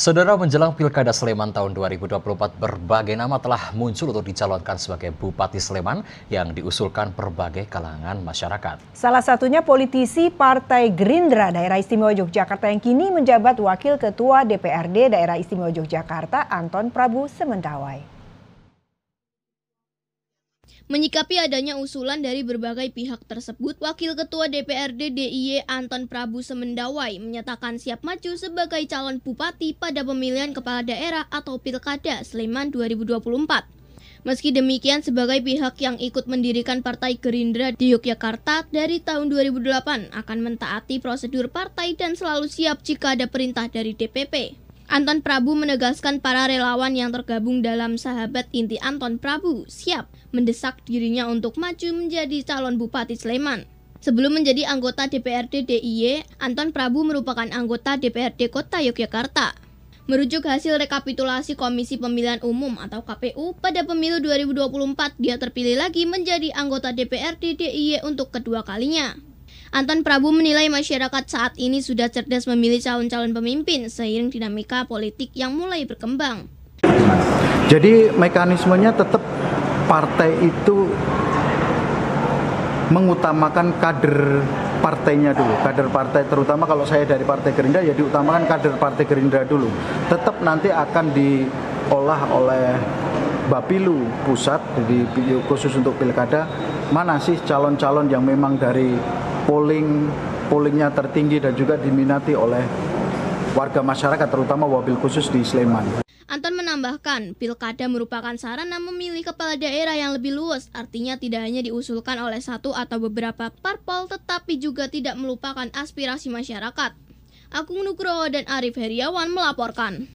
Saudara menjelang Pilkada Sleman tahun 2024, berbagai nama telah muncul untuk dicalonkan sebagai Bupati Sleman yang diusulkan berbagai kalangan masyarakat. Salah satunya politisi Partai Gerindra Daerah Istimewa Yogyakarta yang kini menjabat Wakil Ketua DPRD Daerah Istimewa Yogyakarta Anton Prabu Semendawai. Menyikapi adanya usulan dari berbagai pihak tersebut, Wakil Ketua DPRD DIY Anton Prabu Semendawai menyatakan siap maju sebagai calon bupati pada pemilihan kepala daerah atau pilkada Sleman 2024. Meski demikian, sebagai pihak yang ikut mendirikan Partai Gerindra di Yogyakarta dari tahun 2008 akan mentaati prosedur partai dan selalu siap jika ada perintah dari DPP. Anton Prabu menegaskan para relawan yang tergabung dalam sahabat inti Anton Prabu siap mendesak dirinya untuk maju menjadi calon Bupati Sleman. Sebelum menjadi anggota DPRD DIY, Anton Prabu merupakan anggota DPRD Kota Yogyakarta. Merujuk hasil rekapitulasi Komisi Pemilihan Umum atau KPU, pada pemilu 2024 dia terpilih lagi menjadi anggota DPRD DIY untuk kedua kalinya. Anton Prabu menilai masyarakat saat ini sudah cerdas memilih calon-calon pemimpin seiring dinamika politik yang mulai berkembang. Jadi mekanismenya tetap partai itu mengutamakan kader partainya dulu, kader partai terutama kalau saya dari Partai Gerindra ya diutamakan kader Partai Gerindra dulu. Tetap nanti akan diolah oleh Bapilu pusat di khusus untuk pilkada mana sih calon-calon yang memang dari polling pollingnya tertinggi dan juga diminati oleh warga masyarakat terutama wabil khusus di Sleman. Anton menambahkan, pilkada merupakan sarana memilih kepala daerah yang lebih luas, artinya tidak hanya diusulkan oleh satu atau beberapa parpol, tetapi juga tidak melupakan aspirasi masyarakat. Agung Nugroho dan Arif Heriawan melaporkan.